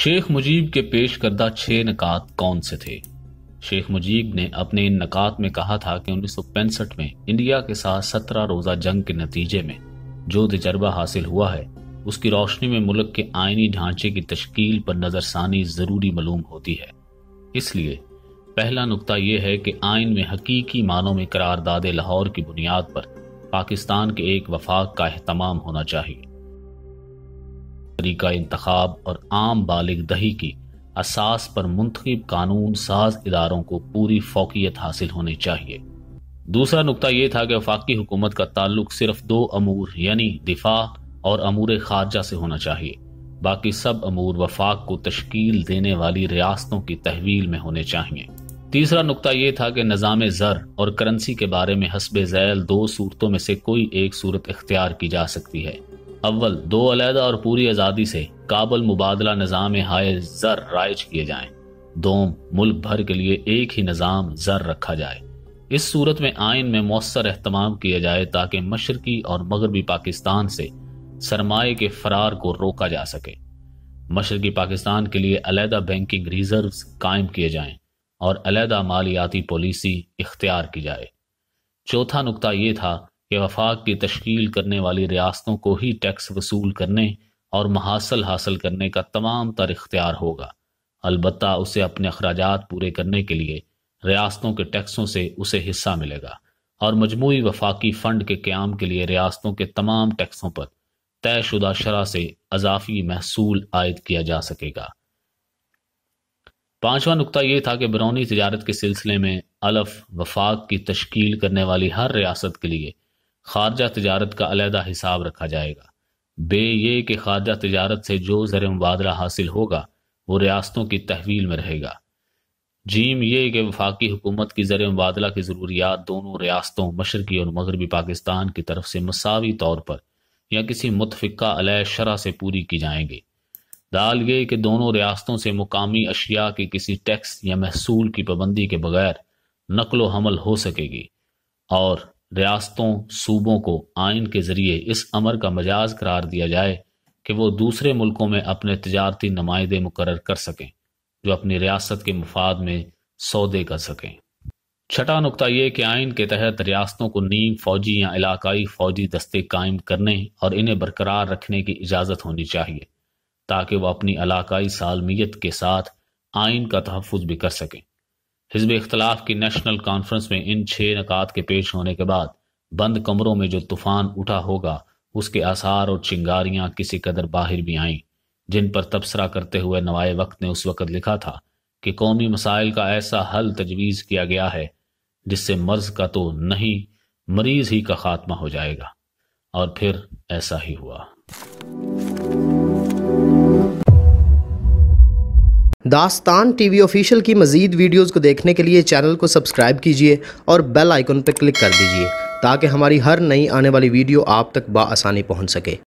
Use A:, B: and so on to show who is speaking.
A: शेख मुजीब के पेश करदा छह नकात कौन से थे शेख मुजीब ने अपने इन नकात में कहा था कि उन्नीस में इंडिया के साथ सत्रह रोजा जंग के नतीजे में जो तजर्बा हासिल हुआ है उसकी रोशनी में मुल्क के आइनी ढांचे की तश्कील पर नज़रसानी ज़रूरी मालूम होती है इसलिए पहला नुकता यह है कि आइन में हकीकी मानों में करारदाद लाहौर की बुनियाद पर पाकिस्तान के एक वफाक का अहतमाम होना चाहिए तरीका इंतखब और आम बालिग दही की असास पर मुंतब कानून साज इदारों को पूरी फोकियत हासिल होनी चाहिए दूसरा नुकता यह था कि वफाकी हुकूमत का ताल्लुक सिर्फ दो अमूर यानी दिफा और अमूर खारजा से होना चाहिए बाकी सब अमूर वफाक को तश्कील देने वाली रियासतों की तहवील में होने चाहिए तीसरा नुकता यह था कि निज़ाम ज़र और करंसी के बारे में हसब झैल दो सूरतों में से कोई एक सूरत इख्तियार की जा सकती है अव्वल दो अलहदा और पूरी आज़ादी से काबल मुबादला निज़ाम हाय ज़र राइज किए जाए दोम मुल्क भर के लिए एक ही निज़ाम ज़र रखा जाए इस सूरत में आयन में मौसर अहतमाम किया जाए ताकि मशरकी और मगरबी पाकिस्तान से सरमाए के फरार को रोका जा सके मशरकी पाकिस्तान के लिए अलहदा बैंकिंग रिजर्व कायम किए जाए और अलहदा मालियाती पॉलिसी इख्तियार की जाए चौथा नुकता ये था कि वफाक की तश्कील करने वाली रियासतों को ही टैक्स वसूल करने और महासल हासिल करने का तमाम तर इख्तियार होगा अलबत् उसे अपने अखराज पूरे करने के लिए रियासतों के टैक्सों से उसे हिस्सा मिलेगा और मजमू वफाकी फ़ंड के क्याम के लिए रियासतों के तमाम टैक्सों पर तयशुदा शरा से अजाफी महसूल आयद किया जा सकेगा पांचवा नुकता यह था कि बरौनी तजारत के सिलसिले में अलफ वफाक की तश्कील करने वाली हर रियासत के लिए खारजा तजारत का अलहदा हिसाब रखा जाएगा बे ये कि खारजा तजारत से जो ज़र मुबादला हासिल होगा वो रियासतों की तहवील में रहेगा जीम ये कि वफाकी हुकूमत की ज़र मुबादला की ज़रूरियात दोनों रियासतों मशरकी और मगरबी पाकिस्तान की तरफ से मसावी तौर पर या किसी मुतफ़ा अलह शरा से पूरी की जाएंगी दाल ये कि दोनों रियासतों से मुकामी अशिया के किसी टैक्स या महसूल की पाबंदी के बगैर नकलो हमल हो सकेगी और रियासतों सूबों को आइन के जरिए इस अमर का मजाज करार दिया जाए कि वो दूसरे मुल्कों में अपने तजारती नुमाइंदे मुकर कर सकें जो अपनी रियासत के मुफाद में सौदे कर सकें छठा नुकता यह कि आइन के तहत रियासतों को नीम फौजी या इलाकई फौजी दस्ते कायम करने और इन्हें बरकरार रखने की इजाज़त होनी चाहिए ताकि वह अपनी इलाकई सालमियत के साथ आइन का तहफ़ भी कर सकें हिजब इख्तलाफ की नेशनल कॉन्फ्रेंस में इन छः नकात के पेश होने के बाद बंद कमरों में जो तूफान उठा होगा उसके आसार और चिंगारियां किसी कदर बाहर भी आईं जिन पर तबसरा करते हुए नवाए वक्त ने उस वक़्त लिखा था कि कौमी मसाइल का ऐसा हल तजवीज़ किया गया है जिससे मर्ज का तो नहीं मरीज ही का खात्मा हो जाएगा और फिर ऐसा ही हुआ दास्तान टीवी ऑफिशियल की मज़ीद वीडियोज़ को देखने के लिए चैनल को सब्सक्राइब कीजिए और बेल आइकन पर क्लिक कर दीजिए ताकि हमारी हर नई आने वाली वीडियो आप तक बसानी पहुँच सके